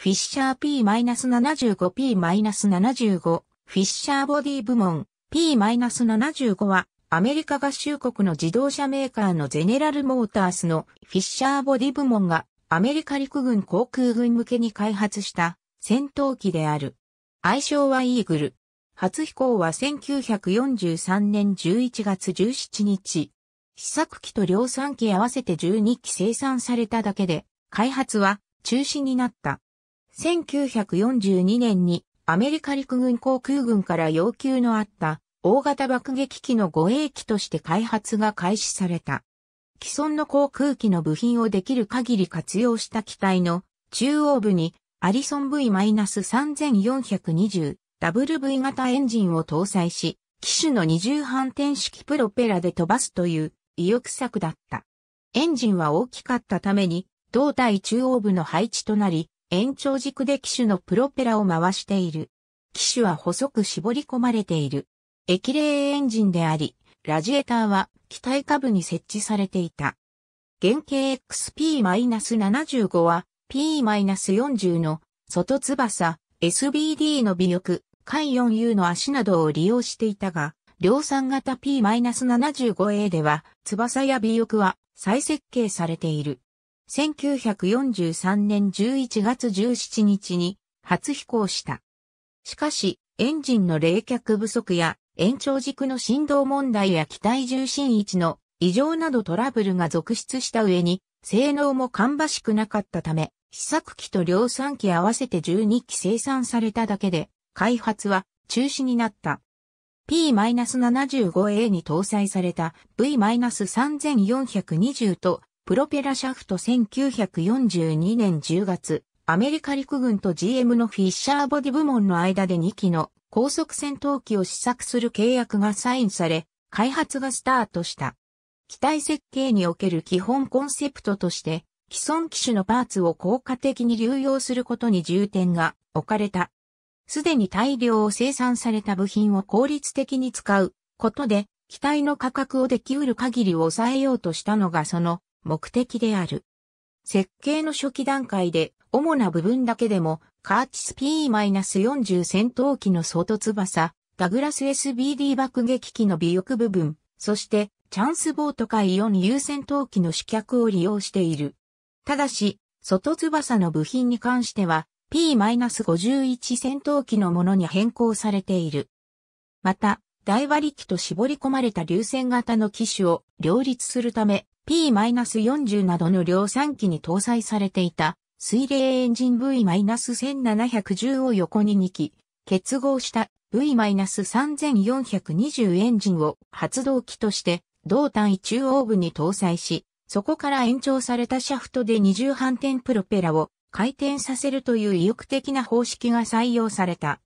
フィッシャー P-75P-75、フィッシャーボディ部門 P-75 は、アメリカ合衆国の自動車メーカーのゼネラルモータースのフィッシャーボディ部門がアメリカ陸軍航空軍向けに開発した戦闘機である。愛称はイーグル。初飛行は1943年11月17日。試作機と量産機合わせて12機生産されただけで、開発は中止になった。1942年にアメリカ陸軍航空軍から要求のあった大型爆撃機の護衛機として開発が開始された。既存の航空機の部品をできる限り活用した機体の中央部にアリソン V-3420WV 型エンジンを搭載し、機種の二重反転式プロペラで飛ばすという意欲策だった。エンジンは大きかったために胴体中央部の配置となり、延長軸で機種のプロペラを回している。機種は細く絞り込まれている。液冷エンジンであり、ラジエーターは機体下部に設置されていた。原型 XP-75 は P-40 の外翼、SBD の尾翼、海 4U の足などを利用していたが、量産型 P-75A では翼や尾翼は再設計されている。1943年11月17日に初飛行した。しかし、エンジンの冷却不足や延長軸の振動問題や機体重心位置の異常などトラブルが続出した上に、性能も芳しくなかったため、試作機と量産機合わせて12機生産されただけで、開発は中止になった。P-75A に搭載された V-3420 とプロペラシャフト1942年10月、アメリカ陸軍と GM のフィッシャーボディ部門の間で2機の高速戦闘機を試作する契約がサインされ、開発がスタートした。機体設計における基本コンセプトとして、既存機種のパーツを効果的に流用することに重点が置かれた。すでに大量を生産された部品を効率的に使うことで、機体の価格をできうる限りを抑えようとしたのがその目的である。設計の初期段階で主な部分だけでもカーチス P-40 戦闘機の外翼、ダグラス SBD 爆撃機の尾翼部分、そしてチャンスボートかイオン優戦闘機の試脚を利用している。ただし、外翼の部品に関しては P-51 戦闘機のものに変更されている。また、大割機と絞り込まれた流線型の機種を両立するため、P-40 などの量産機に搭載されていた水冷エンジン V-1710 を横に2機、結合した V-3420 エンジンを発動機として同単位中央部に搭載し、そこから延長されたシャフトで二重反転プロペラを回転させるという意欲的な方式が採用された。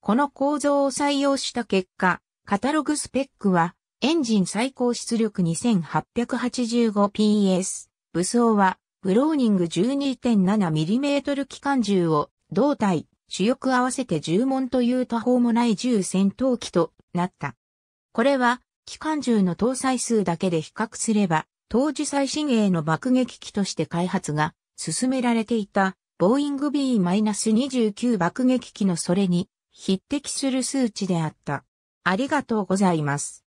この構造を採用した結果、カタログスペックはエンジン最高出力 2885PS。武装は、ブローニング 12.7mm 機関銃を、胴体、主翼合わせて10門という多方もない銃戦闘機となった。これは、機関銃の搭載数だけで比較すれば、当時最新鋭の爆撃機として開発が進められていた、ボーイング B-29 爆撃機のそれに匹敵する数値であった。ありがとうございます。